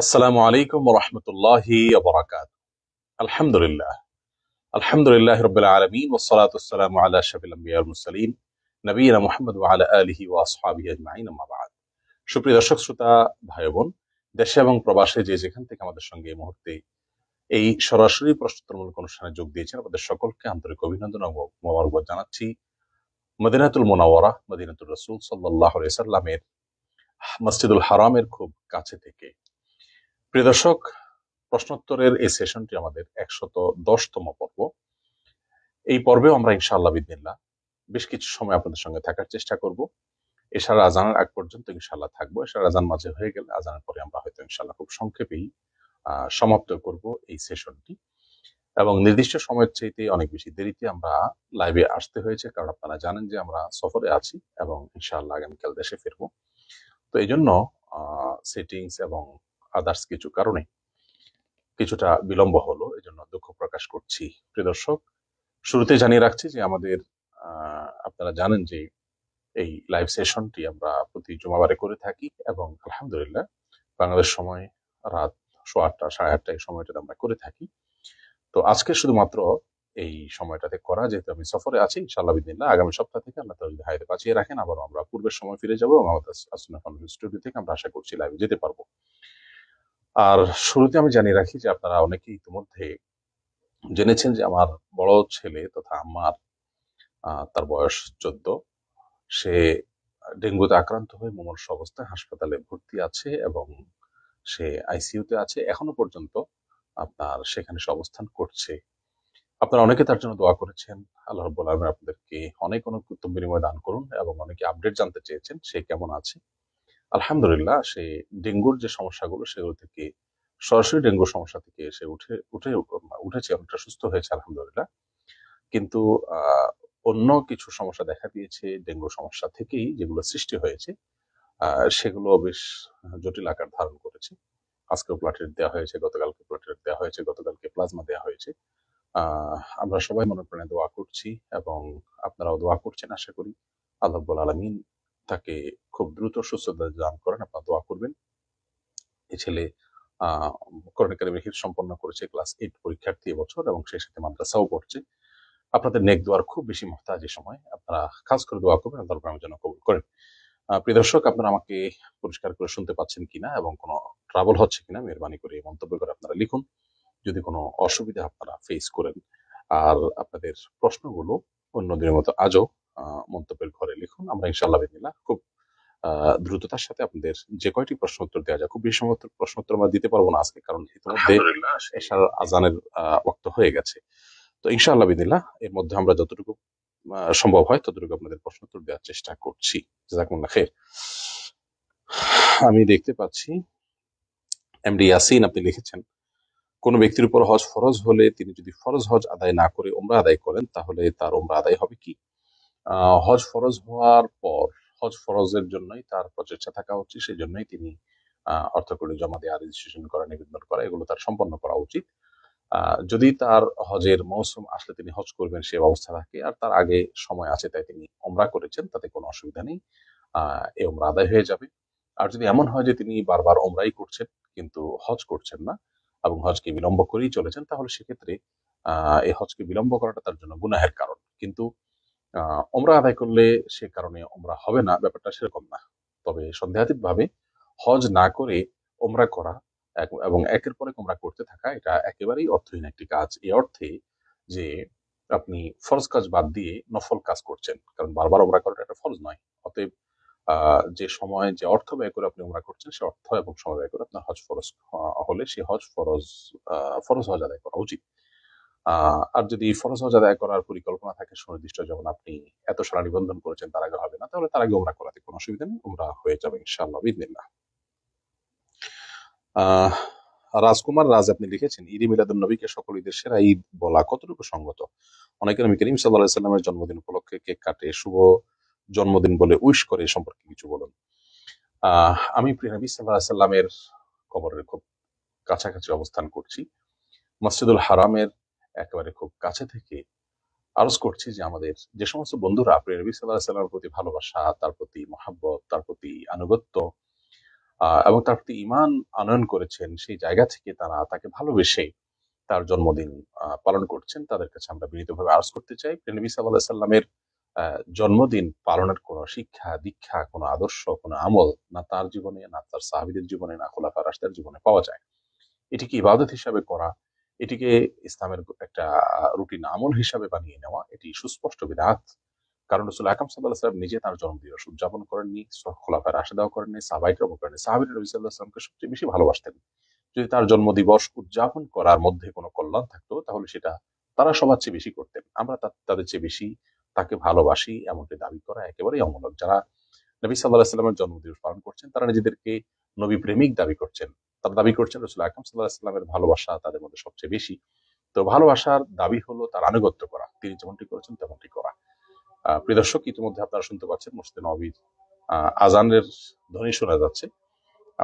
আসসালামু আলাইকুম রহমতুল্লাহি বরাকাত আলহামদুলিল্লাহ আলহামদুলিল্লাহ রবিল আলমিন ওসলাত আসসালাম আল্লাহ শাবিলমিয়ারমুসালিম নবীন মোহাম্মদ আলহি ওয়াসহাবি আজমাইন সুপ্রিয় দর্শক শ্রোতা ভাই বোন দেশে এবং প্রবাসে যে যেখান থেকে আমাদের সঙ্গে এই মুহূর্তে এই সরাসরি প্রশ্নোত্তরমূলক অনুষ্ঠানে যোগ দিয়েছেন আমাদের সকলকে আন্তরিক অভিনন্দন মোবারকবাদ জানাচ্ছি মদিনাতুল মোনাওয়ারা মদিনাতুল রসুল সাল্লাহ সাল্লামের মসজিদুল হারামের খুব কাছে থেকে প্রিয় দর্শক প্রশ্নোত্তরের এই সেশনটি আমাদের একশত দশতম পর্ব এই পর্বে আমরা ইনশাআল্লাহ বিদিনিল্লাহ বেশ কিছু সময় আপনাদের সঙ্গে থাকার চেষ্টা করব এছাড়া আজানের আগ পর্যন্ত ইনশাআল্লাহ থাকবো এছাড়া আজান মাঝে হয়ে গেলে আজানের পরে আমরা হয়তো ইনশাল্লাহ খুব সংক্ষেপেই সমাপ্ত করব এই সেশনটি এবং নির্দিষ্ট সময়ের চাইতে অনেক বেশি দেরিতে আমরা লাইভে আসতে হয়েছে কারণ আপনারা জানেন যে আমরা সফরে আছি এবং ইনশাআল্লাহ আগামীকাল দেশে ফিরব তো এই জন্য সেটিংস এবং আদার্স কিছু কারণে কিছুটা বিলম্ব হলো এই জন্য দুঃখ প্রকাশ করছি প্রিয় দর্শক শুরুতে জানিয়ে রাখছি যে আমাদের আপনারা জানেন যে এই লাইভ সেশনটি আমরা প্রতি জুমাবারে করে থাকি এবং আলহামদুলিল্লাহ বাংলাদেশ সময় রাত সো আটটা সাড়ে আটটা এই সময়টাতে আমরা করে থাকি তো আজকে শুধুমাত্র এই সময়টাতে করা যেহেতু আমি সফরে আছি ইনশাল্লাহ বিদিল্লা আগামী সপ্তাহ থেকে আল্লাহ তালা যদি হাইতে বাঁচিয়ে রাখেন আবার আমরা পূর্বের সময় ফিরে যাবো এবং আমাদের স্টুডিও থেকে আমরা আশা করছি লাইভে যেতে পারবো আর শুরুতে আমি জানিয়ে রাখি যে আপনারা অনেকে ইতিমধ্যে জেনেছেন যে আমার বড় ছেলে তথা আমার তার বয়স চোদ্দ সে ডেঙ্গুতে আক্রান্ত হয়ে মুমর্ষ অবস্থায় হাসপাতালে ভর্তি আছে এবং সে আইসিউতে আছে এখনো পর্যন্ত আপনার সেখানে সে অবস্থান করছে আপনারা অনেকে তার জন্য দোয়া করেছেন আল্লাহ রব্বুল আলমিন আপনাদেরকে অনেক অনেক উত্তম বিনিময় দান করুন এবং অনেকে আপডেট জানতে চেয়েছেন সে কেমন আছে আলহামদুলিল্লাহ সেই ডেঙ্গুর যে সমস্যাগুলো সেগুলো থেকে সরাসরি ডেঙ্গু সমস্যা থেকে এসে উঠে উঠে উঠেছে অনেকটা সুস্থ হয়েছে আলহামদুলিল্লাহ কিন্তু অন্য কিছু সমস্যা দেখা দিয়েছে ডেঙ্গু সমস্যা থেকেই যেগুলো সৃষ্টি হয়েছে সেগুলো বেশ জটিল আকার ধারণ করেছে আজকে প্লাটলেট দেওয়া হয়েছে গতকালকে প্লাটলেট দেওয়া হয়েছে গতকালকে প্লাজমা দেওয়া হয়েছে আমরা সবাই মনে প্রাণে দোয়া করছি এবং আপনারাও দোয়া করছেন আশা করি আল্লাহবুল আলমিন তাকে খুব দ্রুত সুস্থতা দান করেন আপনার দোয়া করবেন এ ছেলে করোনা সম্পন্ন করেছে ক্লাস এইট পরীক্ষার্থী বছর এবং সেই সাথে মাদ্রাসাও পড়ছে আপনাদের নেক দোয়ার খুব বেশি মহতাজ এই সময় আপনারা খাস করে দোয়া করবেন আল্লাহ আমার জন্য কবুল করেন প্রিয় দর্শক আপনারা আমাকে পরিষ্কার করে শুনতে পাচ্ছেন কিনা এবং কোনো ট্রাভেল হচ্ছে কিনা মেহরবানি করে মন্তব্য করে আপনারা লিখুন যদি কোনো অসুবিধা আপনারা ফেস করেন আর আপনাদের প্রশ্নগুলো অন্যদিনের মতো আজও মন্তব্যের ঘরে লিখুন আমরা ইনশাল্লাহ বিদিনা খুব দ্রুততার সাথে আপনাদের যে কয়টি প্রশ্ন উত্তর দেওয়া যায় খুব বেশি প্রশ্ন উত্তর আমরা দিতে পারবো না আজকে কারণ ইতিমধ্যে এশার আজানের ওক্ত হয়ে গেছে তো ইনশাআল্লাহ বিদিনা এর মধ্যে আমরা যতটুকু সম্ভব হয় ততটুকু আপনাদের প্রশ্ন উত্তর দেওয়ার চেষ্টা করছি খের আমি দেখতে পাচ্ছি এমডি ইয়াসিন আপনি লিখেছেন কোনো ব্যক্তির উপর হজ ফরজ হলে তিনি যদি ফরজ হজ আদায় না করে ওমরা আদায় করেন তাহলে তার ওমরা আদায় হবে কি হজ ফরজ হওয়ার পর হজ ফরজের জন্যই তার প্রচেষ্টা থাকা উচিত সেই জন্যই তিনি অর্থকরী জমা দেওয়া রেজিস্ট্রেশন করা নিবেদন করা এগুলো তার সম্পন্ন করা উচিত যদি তার হজের মৌসুম আসলে তিনি হজ করবেন সে অবস্থা থাকে আর তার আগে সময় আছে তাই তিনি ওমরা করেছেন তাতে কোনো অসুবিধা নেই এই ওমরা আদায় হয়ে যাবে আর যদি এমন হয় যে তিনি বারবার ওমরাই করছেন কিন্তু হজ করছেন না এবং হজকে বিলম্ব করেই চলেছেন তাহলে সেক্ষেত্রে আহ এই হজকে বিলম্ব করাটা তার জন্য গুনাহের কারণ কিন্তু অমরা আদায় করলে সে কারণে অমরা হবে না ব্যাপারটা সেরকম না তবে সন্দেহাতীতভাবে হজ না করে ওমরা করা এবং একের পরে ওমরা করতে থাকা এটা একেবারেই অর্থহীন একটি কাজ এই অর্থে যে আপনি ফরজ কাজ বাদ দিয়ে নফল কাজ করছেন কারণ বারবার ওমরা করাটা একটা ফরজ নয় অতএব যে সময় যে অর্থ ব্যয় করে আপনি ওমরা করছেন সে অর্থ এবং সময় ব্যয় করে আপনার হজ ফরজ হলে সে হজ ফরজ ফরজ হজ আদায় করা উচিত আর যদি ফরজ হজ আদায় করার পরিকল্পনা থাকে সুনির্দিষ্ট যেমন আপনি এত সারা নিবন্ধন করেছেন তার আগে হবে না তাহলে তার আগে ওমরা করাতে কোনো অসুবিধা নেই ওমরা হয়ে যাবে ইনশাআল্লাহ বিদিনিল্লাহ আহ রাজকুমার রাজ আপনি লিখেছেন ঈদ মিলাদুল নবীকে সকল ঈদের সেরা ঈদ বলা কতটুকু সঙ্গত অনেকে নবী করিম সাল্লাহ সাল্লামের জন্মদিন উপলক্ষে কেক কাটে শুভ জন্মদিন বলে উইশ করে সম্পর্কে কিছু বলুন আমি প্রিয় নবী সাল্লাহ সাল্লামের কবরের খুব কাছাকাছি অবস্থান করছি মসজিদুল হারামের একেবারে খুব কাছে থেকে আরজ করছি যে আমাদের যে সমস্ত বন্ধুরা আপনি নবী সাল্লাহ সাল্লামের প্রতি ভালোবাসা তার প্রতি মহাব্বত তার প্রতি আনুগত্য এবং তার প্রতি ইমান আনয়ন করেছেন সেই জায়গা থেকে তারা তাকে ভালোবেসে তার জন্মদিন পালন করছেন তাদের কাছে আমরা বিনীতভাবে আরজ করতে চাই নবী সাল্লাহ সাল্লামের জন্মদিন পালনের কোন শিক্ষা দীক্ষা কোনো আদর্শ কোনো আমল না তার জীবনে না তার সাহাবিদের জীবনে না খোলাফা রাস্তার জীবনে পাওয়া যায় এটি কি ইবাদত হিসাবে করা এটিকে ইসলামের একটা রুটিন আমল হিসাবে বানিয়ে নেওয়া এটি সুস্পষ্ট বিধাত কারণ রসুল আকাম সাল্লাহ সাল্লাম নিজে তার জন্মদিবস উদযাপন করেননি খোলাফায় রাশেদাও করেননি সাহাবাইটাও করেননি সাহাবির রবি সাল্লাহ সবচেয়ে বেশি ভালোবাসতেন যদি তার জন্মদিবস উদযাপন করার মধ্যে কোনো কল্যাণ থাকতো তাহলে সেটা তারা সবার চেয়ে বেশি করতেন আমরা তাদের চেয়ে বেশি তাকে ভালোবাসি এমনটি দাবি করা একেবারেই অমূলক যারা নবী সাল্লাহ সাল্লামের জন্মদিবস পালন করছেন তারা নিজেদেরকে নবী প্রেমিক দাবি করছেন তারা দাবি করছেন রসুল আকরম সাল্লাহামের ভালোবাসা তাদের মধ্যে সবচেয়ে বেশি তো ভালোবাসার দাবি হলো তার আনুগত্য করা তিনি যেমনটি করেছেন তেমনটি করা প্রিয় দর্শক ইতিমধ্যে আপনারা শুনতে পাচ্ছেন মুসতে নবীর আজানের ধ্বনি শোনা যাচ্ছে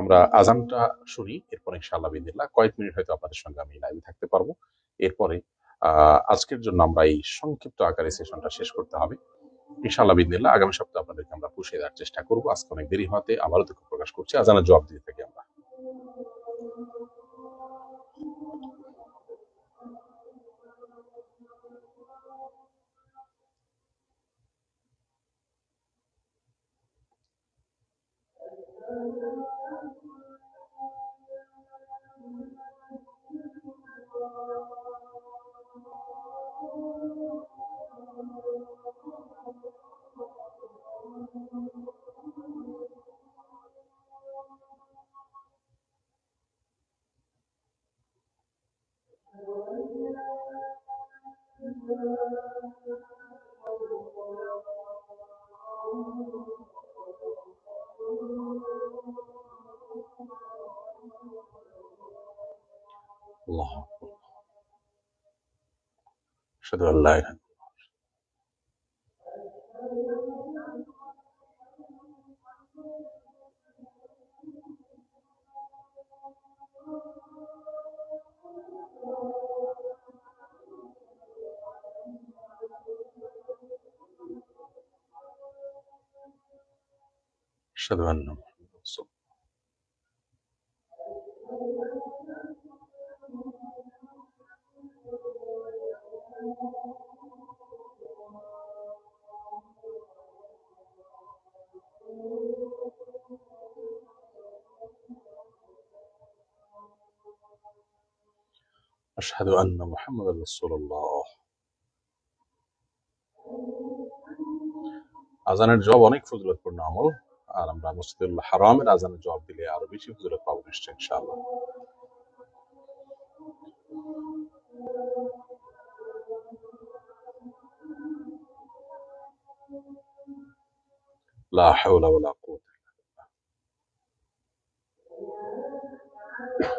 আমরা আজানটা শুনি এরপরে ইনশাআল্লাহ বিদিল্লা কয়েক মিনিট হয়তো আপনাদের সঙ্গে আমি লাইভে থাকতে পারবো এরপরে আজকের জন্য আমরা এই সংক্ষিপ্ত আকারে সেশনটা শেষ করতে হবে ইনশাআল্লাহ বিদিল্লা আগামী সপ্তাহে আপনাদেরকে আমরা পুষিয়ে দেওয়ার চেষ্টা করবো আজকে অনেক দেরি হতে আবারও দুঃখ প্রকাশ করছি আজ জবাব দিতে أشهد أن لا إله أشهد أن محمد أشهد أن محمد رسول الله أزان الجواب أنك فضلت بنا عمل أعلم رأي مصد الحرام أزان الجواب دلي عربي شي فضلت بابا إن شاء الله لا حول ولا قوة إلا بالله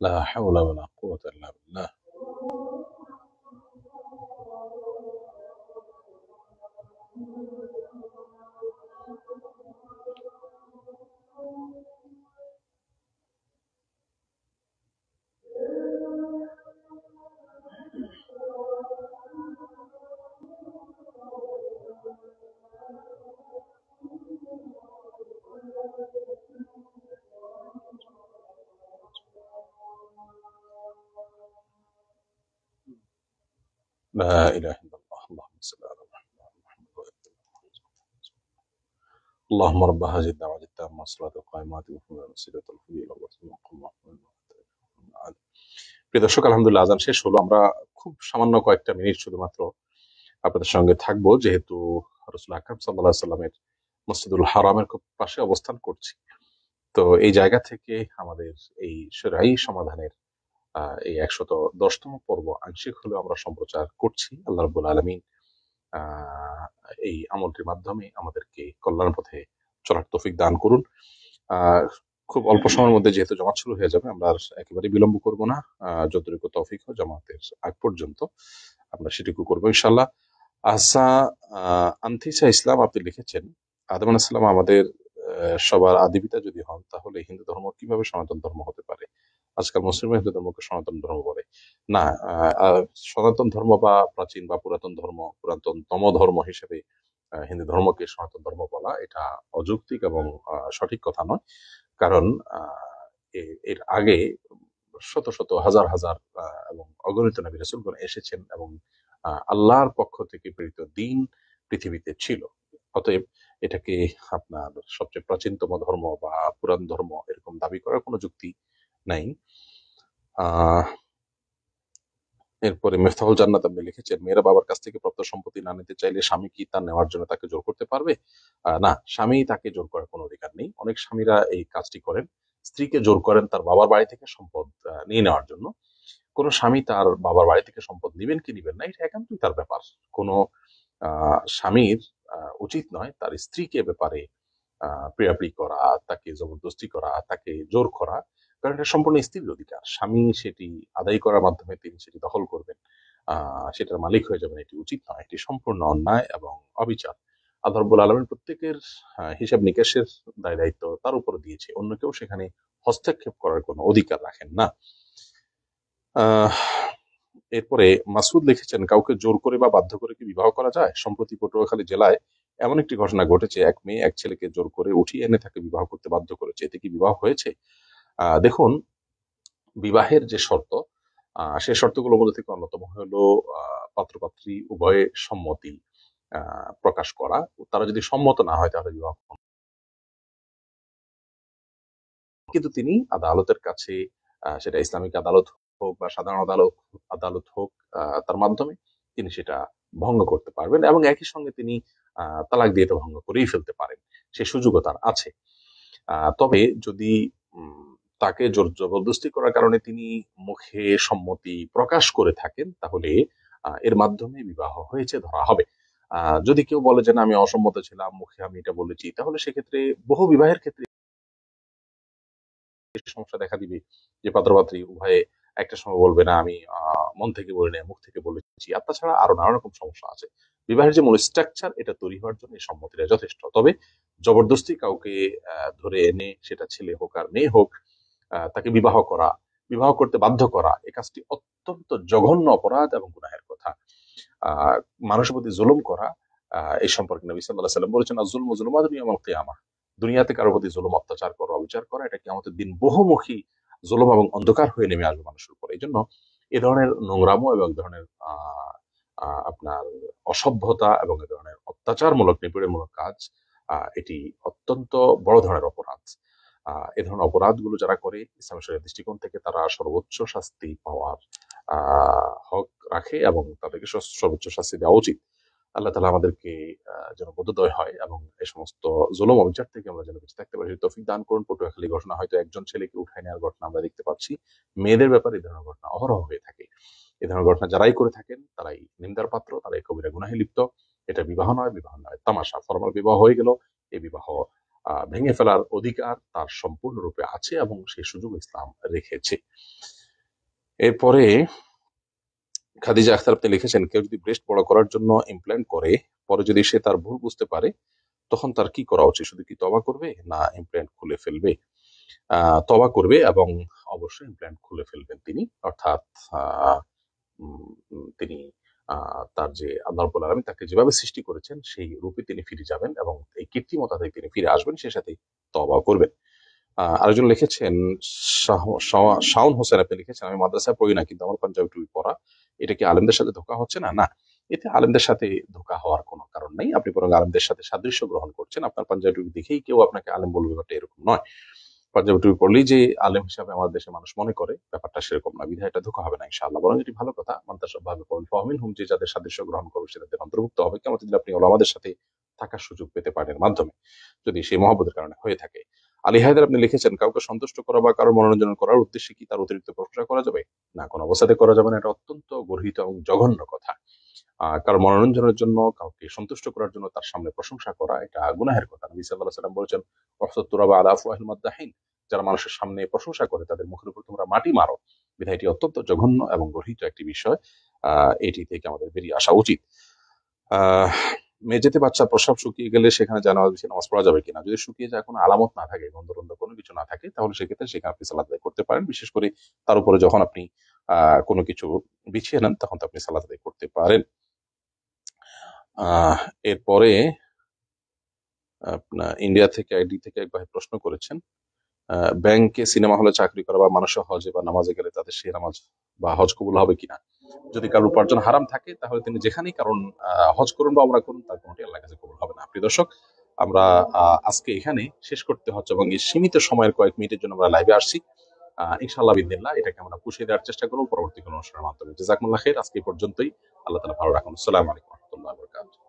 لا حول ولا قوة إلا بالله لا إله إلا الله اللهم صل على محمد وعلى آل محمد اللهم رب هذه الدعوة التامة والصلاة القائمة وفهم مسيرة الفضيل الله سبحانه وتعالى প্রিয় দর্শক আলহামদুলিল্লাহ আজান শেষ হলো আমরা খুব সামান্য কয়েকটা মিনিট শুধুমাত্র আপনাদের সঙ্গে থাকবো যেহেতু রসুল আকরাম সাল্লাহ সাল্লামের মসজিদুল হারামের খুব পাশে অবস্থান করছি তো এই জায়গা থেকে আমাদের এই সরাই সমাধানের এই একশত দশতম পর্ব আংশিক হলেও আমরা সম্প্রচার করছি আল্লাহ রবুল আলমিন এই আমলটির মাধ্যমে আমাদেরকে কল্যাণ পথে চলার তফিক দান করুন খুব অল্প সময়ের মধ্যে যেহেতু জমাত শুরু হয়ে যাবে আমরা আর একেবারে বিলম্ব করব না যতটুকু তফিক হয় জমাতের আগ পর্যন্ত আমরা সেটুকু করবো ইনশাল্লাহ আসা আন্থিসা ইসলাম আপনি লিখেছেন আদম আলাহিসাল্লাম আমাদের সবার আদিবিতা যদি হন তাহলে হিন্দু ধর্ম কিভাবে সনাতন ধর্ম হতে পারে আজকাল মুসলিম হিন্দুদের ধর্মকে সনাতন ধর্ম বলে না সনাতন ধর্ম বা প্রাচীন বা পুরাতন ধর্ম পুরাতন তম ধর্ম হিসেবে হিন্দু ধর্মকে সনাতন ধর্ম বলা এটা অযৌক্তিক এবং সঠিক কথা নয় কারণ এর আগে শত শত হাজার হাজার এবং অগণিত নবী রসুলগণ এসেছেন এবং আল্লাহর পক্ষ থেকে প্রেরিত দিন পৃথিবীতে ছিল অতএব এটাকে আপনার সবচেয়ে প্রাচীনতম ধর্ম বা পুরাণ ধর্ম এরকম দাবি করার কোনো যুক্তি নাই এরপরে মেফতাহুল জান্নাত আপনি লিখেছেন মেয়েরা বাবার কাছ থেকে প্রাপ্ত সম্পত্তি না নিতে চাইলে স্বামী কি তা নেওয়ার জন্য তাকে জোর করতে পারবে না স্বামী তাকে জোর করার কোনো অধিকার নেই অনেক স্বামীরা এই কাজটি করেন স্ত্রীকে জোর করেন তার বাবার বাড়ি থেকে সম্পদ নিয়ে নেওয়ার জন্য কোনো স্বামী তার বাবার বাড়ি থেকে সম্পদ নিবেন কি নিবেন না এটা একান্তই তার ব্যাপার কোনো স্বামীর উচিত নয় তার স্ত্রীকে ব্যাপারে পীড়াপিড়ি করা তাকে জবরদস্তি করা তাকে জোর করা কারণ এটা সম্পূর্ণ স্ত্রীর অধিকার স্বামী সেটি আদায় করার মাধ্যমে তিনি সেটি দখল করবেন সেটার মালিক হয়ে যাবেন এটি উচিত নয় এটি সম্পূর্ণ অন্যায় এবং অবিচার আল্লাহরবুল আলমের প্রত্যেকের হিসাব নিকাশের দায় দায়িত্ব তার উপর দিয়েছে অন্য কেউ সেখানে হস্তক্ষেপ করার কোনো অধিকার রাখেন না এরপরে মাসুদ লিখেছেন কাউকে জোর করে বা বাধ্য করে কি বিবাহ করা যায় সম্প্রতি পটুয়াখালী জেলায় এমন একটি ঘটনা ঘটেছে এক মেয়ে এক ছেলেকে জোর করে উঠিয়ে এনে তাকে বিবাহ করতে বাধ্য করেছে এতে কি বিবাহ হয়েছে দেখুন বিবাহের যে শর্ত সে শর্তগুলোর মধ্যে থেকে অন্যতম হলো পাত্রপাত্রী উভয়ে সম্মতি প্রকাশ করা তারা যদি সম্মত না হয় তাহলে বিবাহ কিন্তু তিনি আদালতের কাছে সেটা ইসলামিক আদালত হোক বা সাধারণ আদালত আদালত হোক তার মাধ্যমে তিনি সেটা ভঙ্গ করতে পারবেন এবং একই সঙ্গে তিনি তালাক দিয়ে তো ভঙ্গ করেই ফেলতে পারেন সে সুযোগও তার আছে তবে যদি তাকে জোর জবরদস্তি করার কারণে তিনি মুখে সম্মতি প্রকাশ করে থাকেন তাহলে এর মাধ্যমে বিবাহ হয়েছে ধরা হবে যদি কেউ বলে যে না আমি অসম্মত ছিলাম মুখে আমি এটা বলেছি তাহলে সেক্ষেত্রে বহু বিবাহের ক্ষেত্রে সমস্যা দেখা দিবে যে পাত্রপাত্রী উভয়ে একটা সময় বলবে না আমি মন থেকে বলি না মুখ থেকে বলেছি আর তাছাড়া আরো নানা রকম সমস্যা আছে বিবাহের যে মূল স্ট্রাকচার এটা তৈরি হওয়ার জন্য সম্মতিটা যথেষ্ট তবে জবরদস্তি কাউকে ধরে এনে সেটা ছেলে হোক আর মেয়ে হোক তাকে বিবাহ করা বিবাহ করতে বাধ্য করা এ কাজটি অত্যন্ত জঘন্য অপরাধ এবং গুনাহের কথা মানুষের প্রতি জুলুম করা এই সম্পর্কে নবী সাল্লাহ সাল্লাম বলেছেন জুলম জুলুমাদ নিয়মাল কেয়ামা দুনিয়াতে কারোর প্রতি জুলুম অত্যাচার করা অবিচার করা এটা কি আমাদের দিন বহুমুখী জুলুম এবং অন্ধকার হয়ে নেমে আসবে মানুষের উপর এই জন্য এ ধরনের নোংরামো এবং এক ধরনের আপনার অসভ্যতা এবং এ ধরনের অত্যাচারমূলক নিপীড়মূলক কাজ এটি অত্যন্ত বড় ধরনের অপরাধ এ ধরনের অপরাধগুলো যারা করে ইসলাম শরীর দৃষ্টিকোণ থেকে তারা সর্বোচ্চ শাস্তি পাওয়ার হক রাখে এবং তাদেরকে সর্বোচ্চ শাস্তি দেওয়া উচিত আল্লাহ তালা আমাদেরকে যেন বোধোদয় হয় এবং এই সমস্ত জোলম অবিচার থেকে আমরা যেন বেঁচে থাকতে পারি তফিক দান করুন পটুয়াখালী ঘটনা হয়তো একজন ছেলেকে উঠায় নেওয়ার ঘটনা আমরা দেখতে পাচ্ছি মেয়েদের ব্যাপারে এই ধরনের ঘটনা অহরহ হয়ে থাকে এ ধরনের ঘটনা যারাই করে থাকেন তারাই নিন্দার পাত্র তারাই কবিরা গুনাহি লিপ্ত এটা বিবাহ নয় বিবাহ নয় তামাশা ফর্মাল বিবাহ হয়ে গেল এই বিবাহ ভেঙে ফেলার অধিকার তার সম্পূর্ণরূপে আছে এবং সে সুযোগ ইসলাম রেখেছে এরপরে খাদিজা আখতার আপনি লিখেছেন কেউ যদি ব্রেস্ট বড় করার জন্য ইমপ্ল্যান্ট করে পরে যদি সে তার ভুল বুঝতে পারে তখন তার কি করা উচিত শুধু কি তবা করবে না ইমপ্ল্যান্ট খুলে ফেলবে তবা করবে এবং অবশ্যই ইমপ্ল্যান্ট খুলে ফেলবেন তিনি অর্থাৎ তিনি তার যে আল্লাহ রবুল আলমী তাকে যেভাবে সৃষ্টি করেছেন সেই রূপে তিনি ফিরে যাবেন এবং এই কীর্তিমতা থেকে তিনি ফিরে আসবেন সে সাথে তবা করবেন আরেকজন লিখেছেন শাওন হোসেন আপনি লিখেছেন আমি মাদ্রাসায় পড়ি না কিন্তু আমার পাঞ্জাবি টুপি পড়া এটা কি আলেমদের সাথে ধোকা হচ্ছে না না এতে আলেমদের সাথে ধোকা হওয়ার কোনো কারণ নেই আপনি বরং আলেমদের সাথে সাদৃশ্য গ্রহণ করছেন আপনার পাঞ্জাবি টুপি দেখেই কেউ আপনাকে আলেম বলবে ব্যাপারটা এরকম নয় পর্যবেক্ষণ করলেই যে আলেম হিসাবে আমাদের দেশে মানুষ মনে করে ব্যাপারটা সেরকম না বিধায় এটা ধোকা হবে না ইনশাআল্লাহ বরং যেটি ভালো কথা মন্ত্রাসভাবে সবভাবে কবল ফাহমিল হুম যে যাদের সাদৃশ্য গ্রহণ করবে সেটাতে অন্তর্ভুক্ত হবে কেমন যদি আপনি আমাদের সাথে থাকার সুযোগ পেতে পারেন মাধ্যমে যদি সেই মহাবতের কারণে হয়ে থাকে আলী হায়দার আপনি লিখেছেন কাউকে সন্তুষ্ট করা বা কারো মনোরঞ্জন করার উদ্দেশ্যে কি তার অতিরিক্ত প্রশ্ন করা যাবে না কোনো অবস্থাতে করা যাবে না এটা অত্যন্ত গর্হিত এবং জঘন্য কথা কারো মনোরঞ্জনের জন্য কাউকে সন্তুষ্ট করার জন্য তার সামনে প্রশংসা করা এটা গুনাহের কথা নবী সাল্লাহ সাল্লাম বলেছেন অসত্তুরা বা আহমদাহিন যারা মানুষের সামনে প্রশংসা করে তাদের মুখের উপর তোমরা মাটি মারো বিধায়টি অত্যন্ত জঘন্য এবং গর্হিত একটি বিষয় এটি থেকে আমাদের বেরিয়ে আসা উচিত মেঝেতে বাচ্চা প্রসাব শুকিয়ে গেলে সেখানে জানা বেশি নামাজ পড়া যাবে কিনা যদি শুকিয়ে যায় কোনো আলামত না থাকে গন্ধরন্ধ কোনো কিছু না থাকে তাহলে সেক্ষেত্রে সেখানে আপনি সালাদ আদায় করতে পারেন বিশেষ করে তার উপরে যখন আপনি কোনো কিছু বিছিয়ে নেন তখন তো আপনি সালাদ আদায় করতে পারেন এরপরে আপনার ইন্ডিয়া থেকে আইডি থেকে এক ভাই প্রশ্ন করেছেন ব্যাংকে সিনেমা হলে চাকরি করা বা মানুষ হজে বা নামাজে গেলে তাদের সে নামাজ বা হজ কবুল হবে কিনা যদি কারোর উপার্জন হারাম থাকে তাহলে তিনি যেখানেই কারণ হজ করুন বা আমরা করুন তার কোনো আল্লাহ কাছে কবুল হবে না প্রিয় দর্শক আমরা আজকে এখানে শেষ করতে হচ্ছে এবং এই সীমিত সময়ের কয়েক মিনিটের জন্য আমরা লাইভে আসছি ইনশাল্লাহ বিদিনিল্লাহ এটাকে আমরা পুষিয়ে দেওয়ার চেষ্টা করবো পরবর্তী কোনো অনুষ্ঠানের মাধ্যমে জাকমুল্লাহ খের আজকে পর্যন্তই আল্লাহ তালা ভালো রাখুন আসসালামু আলাইকুম রহমতুল্লাহ বরকাত